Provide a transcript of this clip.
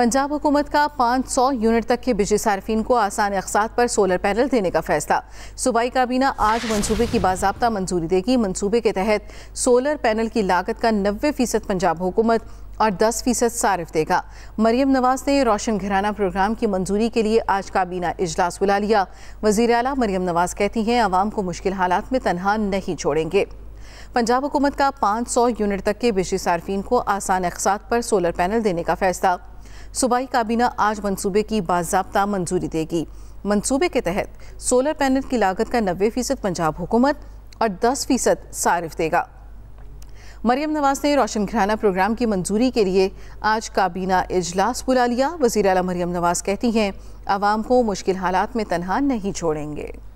पंजाब हुकूमत का 500 यूनिट तक के बिजली सार्फिन को आसान अकसात पर सोलर पैनल देने का फैसला सूबाई काबीना आज मनसूबे की बाबा मंजूरी देगी मनसूबे के तहत सोलर पैनल की लागत का नबे फीसद पंजाब हुकूमत और 10 फीसद सार्फ देगा मरियम नवाज ने रोशन घराना प्रोग्राम की मंजूरी के लिए आज काबीना इजलास बुला लिया वजीर अला मरियम नवाज कहती हैं आवाम को मुश्किल हालात में तनहा नहीं छोड़ेंगे पंजाब हुकूमत का 500 यूनिट तक के बिजली सार्फिन को आसान अकसात पर सोलर पैनल देने का फैसला सूबाई काबीना आज मनसूबे की बाजाबता मंजूरी देगी मनसूबे के तहत सोलर पैनल की लागत का नब्बे फीसद पंजाब हुकूमत और दस फीसद सारिफ देगा मरियम नवाज ने रोशन घराना प्रोग्राम की मंजूरी के लिए आज काबीना इजलास बुला लिया वजी अला मरियम नवाज कहती हैं आवाम को मुश्किल हालात में तनहा नहीं छोड़ेंगे